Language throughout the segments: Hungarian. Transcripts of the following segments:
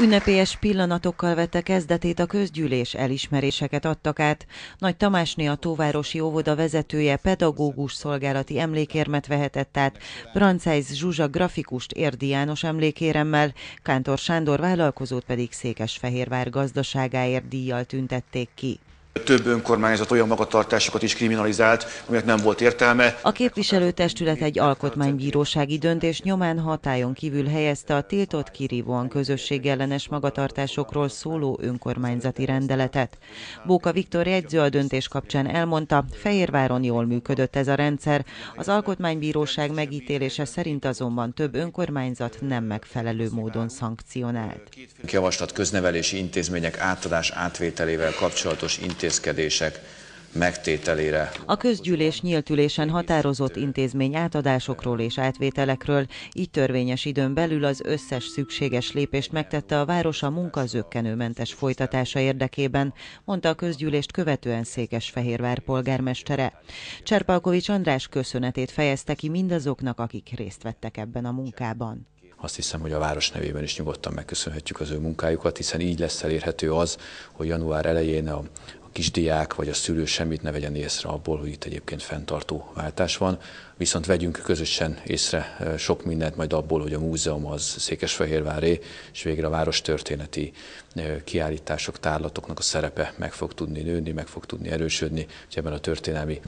Ünnepélyes pillanatokkal vette kezdetét a közgyűlés, elismeréseket adtak át. Nagy Tamásné a Tóvárosi óvoda vezetője pedagógus szolgálati emlékérmet vehetett át, Brancájz Zsuzsa grafikust Érdi János emlékéremmel, Kántor Sándor vállalkozót pedig Székesfehérvár gazdaságáért díjjal tüntették ki. Több önkormányzat olyan magatartásokat is kriminalizált, amelyek nem volt értelme. A képviselőtestület egy alkotmánybírósági döntés nyomán hatályon kívül helyezte a tiltott kirívóan közösségellenes magatartásokról szóló önkormányzati rendeletet. Bóka Viktor jegyző a döntés kapcsán elmondta, Fehérváron jól működött ez a rendszer, az alkotmánybíróság megítélése szerint azonban több önkormányzat nem megfelelő módon szankcionált. Javaslat köznevelési intézmények átadás átvételével kapcsolatos intézmények intézkedések megtételére. A közgyűlés nyílt ülésen határozott intézmény átadásokról és átvételekről, így törvényes időn belül az összes szükséges lépést megtette a város a munkazökkenőmentes folytatása érdekében, mondta a közgyűlést követően Székesfehérvár polgármestere. Cserpalkovics András köszönetét fejezte ki mindazoknak, akik részt vettek ebben a munkában azt hiszem, hogy a város nevében is nyugodtan megköszönhetjük az ő munkájukat, hiszen így lesz elérhető az, hogy január elején a kisdiák vagy a szülő semmit ne vegyen észre abból, hogy itt egyébként fenntartó váltás van, viszont vegyünk közösen észre sok mindent majd abból, hogy a múzeum az Székesfehérváré, és végre a város történeti kiállítások, tárlatoknak a szerepe meg fog tudni nőni, meg fog tudni erősödni, hogy ebben a történelmi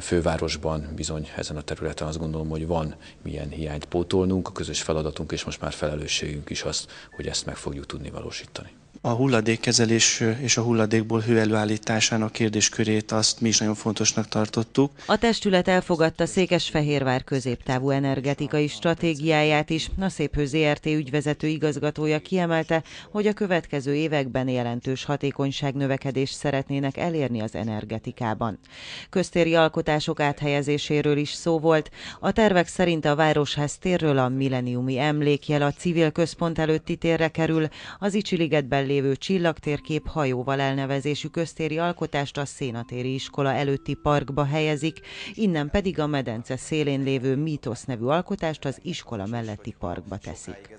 fővárosban bizony ezen a területen azt gondolom, hogy van milyen hiányt pótolnunk, a közös feladatunk és most már felelősségünk is az, hogy ezt meg fogjuk tudni valósítani. A hulladékkezelés és a hulladékból hő kérdéskörét azt mi is nagyon fontosnak tartottuk. A testület elfogadta Székesfehérvár középtávú energetikai stratégiáját is. A Széphő ZRT ügyvezető igazgatója kiemelte, hogy a következő években jelentős hatékonyság növekedést szeretnének elérni az energetikában. Köztéri alkotások áthelyezéséről is szó volt. A tervek szerint a Városház térről a milleniumi emlékjel a civil központ előtti térre kerül, az Icsiligetben lévő csillagtérkép hajóval elnevezésű köztéri alkotást a Szénatéri iskola előtti parkba helyezik, innen pedig a medence szélén lévő Mítosz nevű alkotást az iskola melletti parkba teszik.